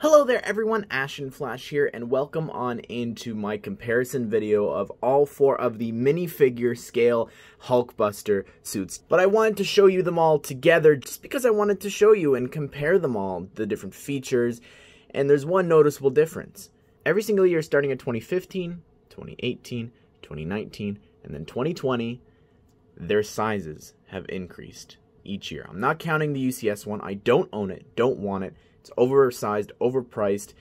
Hello there everyone, Ashen Flash here, and welcome on into my comparison video of all four of the minifigure scale Hulkbuster suits. But I wanted to show you them all together just because I wanted to show you and compare them all, the different features, and there's one noticeable difference. Every single year starting at 2015, 2018, 2019, and then 2020, their sizes have increased each year. I'm not counting the UCS one, I don't own it, don't want it, it's oversized, overpriced.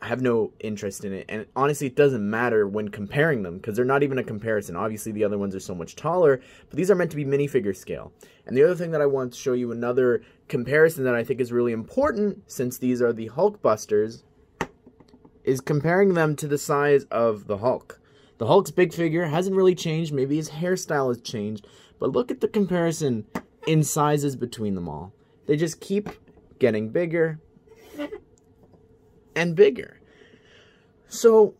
I have no interest in it. And honestly, it doesn't matter when comparing them because they're not even a comparison. Obviously, the other ones are so much taller, but these are meant to be minifigure scale. And the other thing that I want to show you another comparison that I think is really important since these are the Hulkbusters is comparing them to the size of the Hulk. The Hulk's big figure hasn't really changed. Maybe his hairstyle has changed, but look at the comparison in sizes between them all. They just keep getting bigger and bigger. So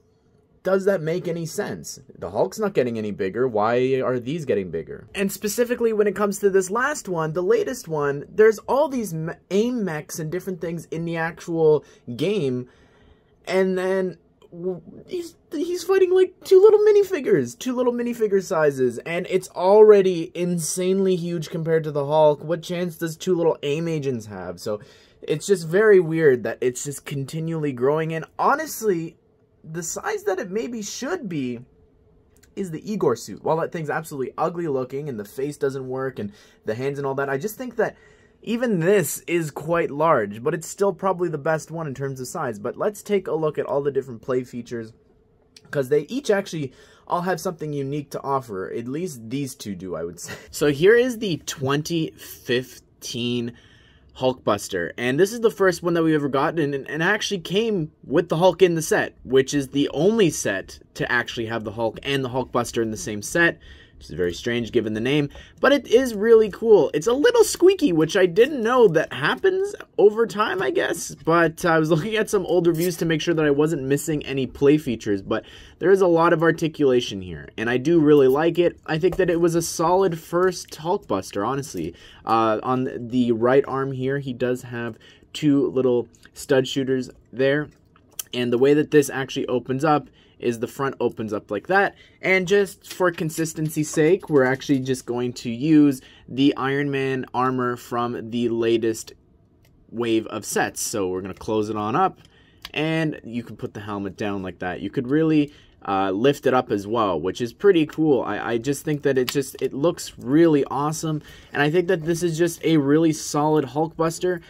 does that make any sense? The Hulk's not getting any bigger, why are these getting bigger? And specifically when it comes to this last one, the latest one, there's all these aim mechs and different things in the actual game, and then he's he's fighting like two little minifigures, two little minifigure sizes, and it's already insanely huge compared to the Hulk. What chance does two little aim agents have? So it's just very weird that it's just continually growing. And honestly, the size that it maybe should be is the Igor suit. While that thing's absolutely ugly looking and the face doesn't work and the hands and all that, I just think that even this is quite large, but it's still probably the best one in terms of size. But let's take a look at all the different play features because they each actually all have something unique to offer. At least these two do, I would say. So here is the 2015 Hulkbuster. And this is the first one that we've ever gotten, and, and actually came with the Hulk in the set, which is the only set to actually have the Hulk and the Hulkbuster in the same set. It's very strange given the name, but it is really cool. It's a little squeaky, which I didn't know that happens over time, I guess. But I was looking at some old reviews to make sure that I wasn't missing any play features, but there is a lot of articulation here, and I do really like it. I think that it was a solid first Hulkbuster, honestly. Uh, on the right arm here, he does have two little stud shooters there. And the way that this actually opens up is the front opens up like that. And just for consistency's sake, we're actually just going to use the Iron Man armor from the latest wave of sets. So we're going to close it on up and you can put the helmet down like that. You could really uh, lift it up as well, which is pretty cool. I, I just think that it just it looks really awesome, and I think that this is just a really solid Hulkbuster.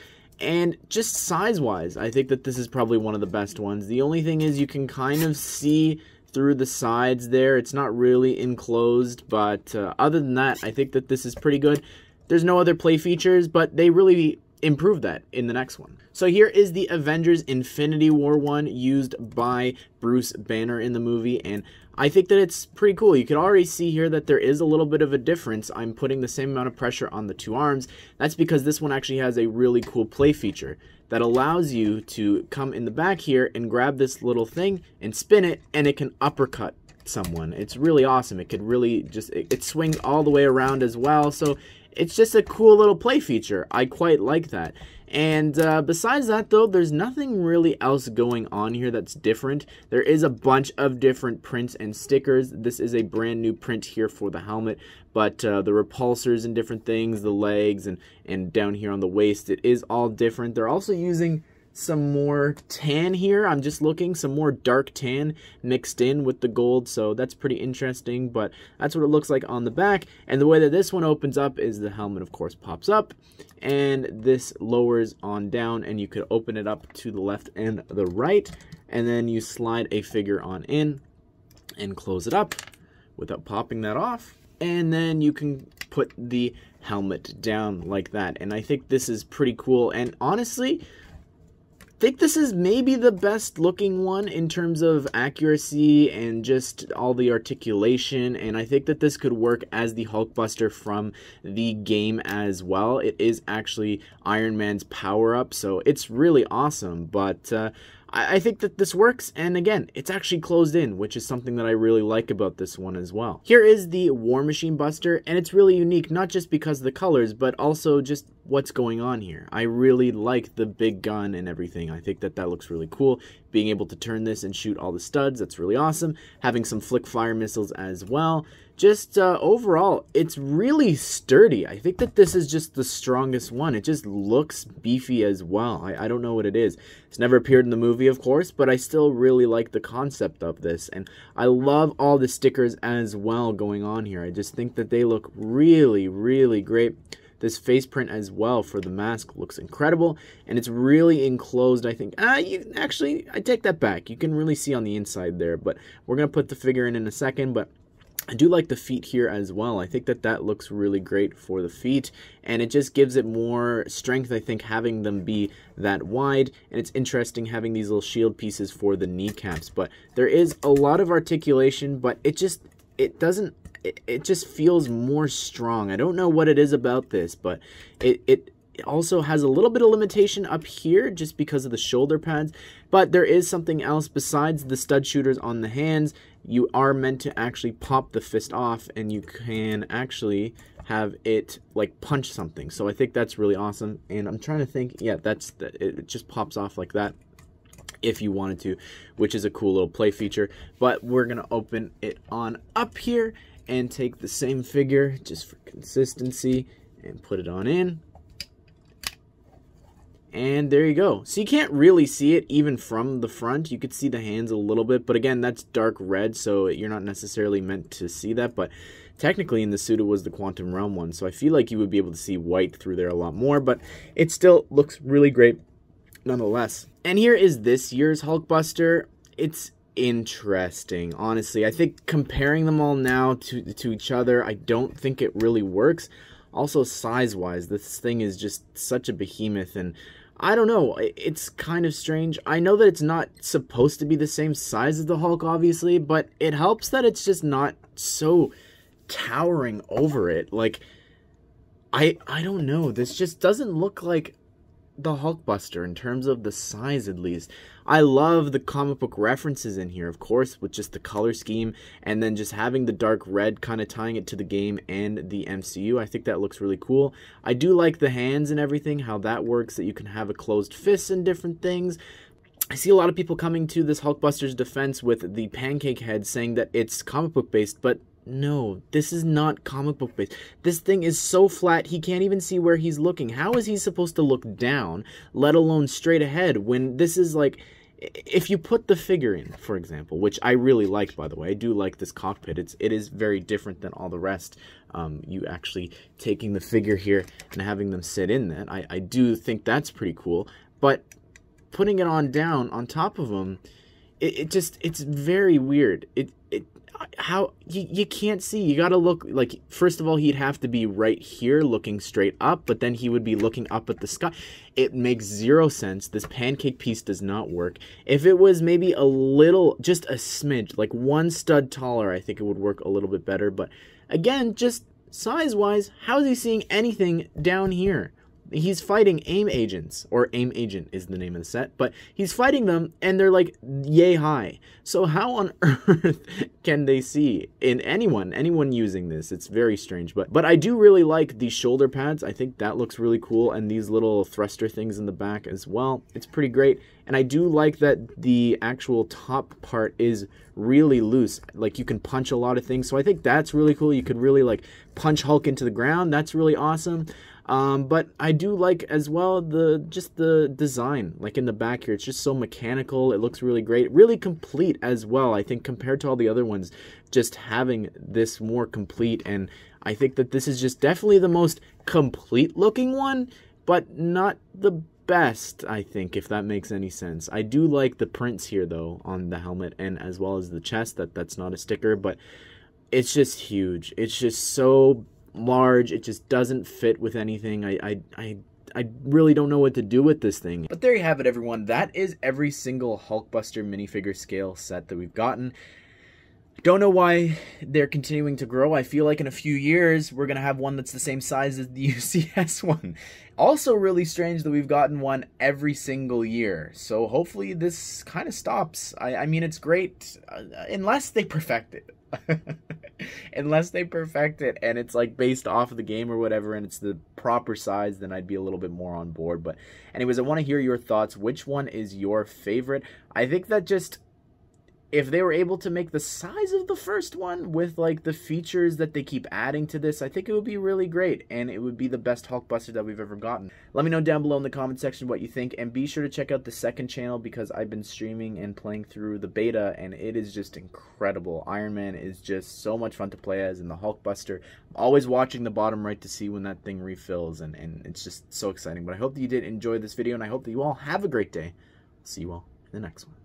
And just size wise, I think that this is probably one of the best ones. The only thing is you can kind of see through the sides there. It's not really enclosed, but uh, other than that, I think that this is pretty good. There's no other play features, but they really improve that in the next one. So here is the Avengers Infinity War one used by Bruce Banner in the movie and I think that it's pretty cool. You can already see here that there is a little bit of a difference. I'm putting the same amount of pressure on the two arms. That's because this one actually has a really cool play feature that allows you to come in the back here and grab this little thing and spin it and it can uppercut someone. It's really awesome. It could really just, it, it swings all the way around as well. So it's just a cool little play feature. I quite like that. And uh, besides that, though, there's nothing really else going on here that's different. There is a bunch of different prints and stickers. This is a brand new print here for the helmet, but uh, the repulsors and different things, the legs, and, and down here on the waist, it is all different. They're also using some more tan here. I'm just looking some more dark tan mixed in with the gold. So that's pretty interesting, but that's what it looks like on the back. And the way that this one opens up is the helmet, of course, pops up and this lowers on down and you could open it up to the left and the right. And then you slide a figure on in and close it up without popping that off. And then you can put the helmet down like that. And I think this is pretty cool. And honestly, think this is maybe the best looking one in terms of accuracy and just all the articulation and I think that this could work as the Hulkbuster from the game as well. It is actually Iron Man's power up so it's really awesome but uh, I, I think that this works, and again, it's actually closed in, which is something that I really like about this one as well. Here is the War Machine Buster, and it's really unique, not just because the colors, but also just what's going on here. I really like the big gun and everything. I think that that looks really cool. Being able to turn this and shoot all the studs, that's really awesome. Having some flick fire missiles as well just uh, overall, it's really sturdy. I think that this is just the strongest one. It just looks beefy as well. I, I don't know what it is. It's never appeared in the movie, of course, but I still really like the concept of this. And I love all the stickers as well going on here. I just think that they look really, really great. This face print as well for the mask looks incredible, and it's really enclosed. I think ah, you actually I take that back. You can really see on the inside there, but we're gonna put the figure in in a second. But I do like the feet here as well. I think that that looks really great for the feet and it just gives it more strength, I think, having them be that wide. And it's interesting having these little shield pieces for the kneecaps. But there is a lot of articulation, but it just, it doesn't, it, it just feels more strong. I don't know what it is about this, but it, it, it also has a little bit of limitation up here just because of the shoulder pads, but there is something else besides the stud shooters on the hands you are meant to actually pop the fist off and you can actually have it like punch something. So I think that's really awesome. And I'm trying to think, yeah, that's the, it just pops off like that if you wanted to, which is a cool little play feature. But we're going to open it on up here and take the same figure just for consistency and put it on in. And there you go. So you can't really see it even from the front. You could see the hands a little bit, but again, that's dark red, so you're not necessarily meant to see that, but technically in the suit, it was the Quantum Realm one, so I feel like you would be able to see white through there a lot more, but it still looks really great nonetheless. And here is this year's Hulkbuster. It's interesting, honestly. I think comparing them all now to, to each other, I don't think it really works. Also, size wise, this thing is just such a behemoth, and I don't know, it's kind of strange. I know that it's not supposed to be the same size as the Hulk, obviously, but it helps that it's just not so towering over it. Like, I I don't know. This just doesn't look like the Hulkbuster in terms of the size at least. I love the comic book references in here, of course, with just the color scheme and then just having the dark red kind of tying it to the game and the MCU. I think that looks really cool. I do like the hands and everything, how that works, that you can have a closed fist and different things. I see a lot of people coming to this Hulkbuster's defense with the pancake head saying that it's comic book based, but no, this is not comic book based. This thing is so flat he can't even see where he's looking. How is he supposed to look down, let alone straight ahead, when this is like if you put the figure in, for example, which I really like, by the way, I do like this cockpit. It's it is very different than all the rest. Um, you actually taking the figure here and having them sit in that. I, I do think that's pretty cool. But putting it on down on top of them, it, it just it's very weird. It it how you, you can't see you gotta look like first of all he'd have to be right here looking straight up but then he would be looking up at the sky it makes zero sense this pancake piece does not work if it was maybe a little just a smidge like one stud taller i think it would work a little bit better but again just size wise how is he seeing anything down here he's fighting AIM agents, or AIM agent is the name of the set, but he's fighting them and they're like yay high. So how on earth can they see in anyone, anyone using this? It's very strange, but but I do really like these shoulder pads. I think that looks really cool and these little thruster things in the back as well. It's pretty great. And I do like that the actual top part is really loose. Like you can punch a lot of things. So I think that's really cool. You could really like punch Hulk into the ground. That's really awesome. Um, but I do like as well the just the design, like in the back here. It's just so mechanical. It looks really great, really complete as well. I think compared to all the other ones, just having this more complete, and I think that this is just definitely the most complete looking one, but not the best, I think, if that makes any sense. I do like the prints here, though, on the helmet and as well as the chest. That That's not a sticker, but it's just huge. It's just so large. It just doesn't fit with anything. I, I, I I really don't know what to do with this thing. But there you have it, everyone. That is every single Hulkbuster minifigure scale set that we've gotten. Don't know why they're continuing to grow. I feel like in a few years, we're going to have one that's the same size as the UCS one. Also really strange that we've gotten one every single year. So hopefully this kind of stops. I, I, mean, it's great uh, unless they perfect it. unless they perfect it and it's like based off of the game or whatever and it's the proper size then i'd be a little bit more on board but anyways i want to hear your thoughts which one is your favorite i think that just if they were able to make the size of the first one with like the features that they keep adding to this, I think it would be really great and it would be the best Hulkbuster that we've ever gotten. Let me know down below in the comment section what you think and be sure to check out the second channel because I've been streaming and playing through the beta and it is just incredible. Iron Man is just so much fun to play as and the Hulkbuster. I'm always watching the bottom right to see when that thing refills and, and it's just so exciting. But I hope that you did enjoy this video and I hope that you all have a great day. See you all in the next one.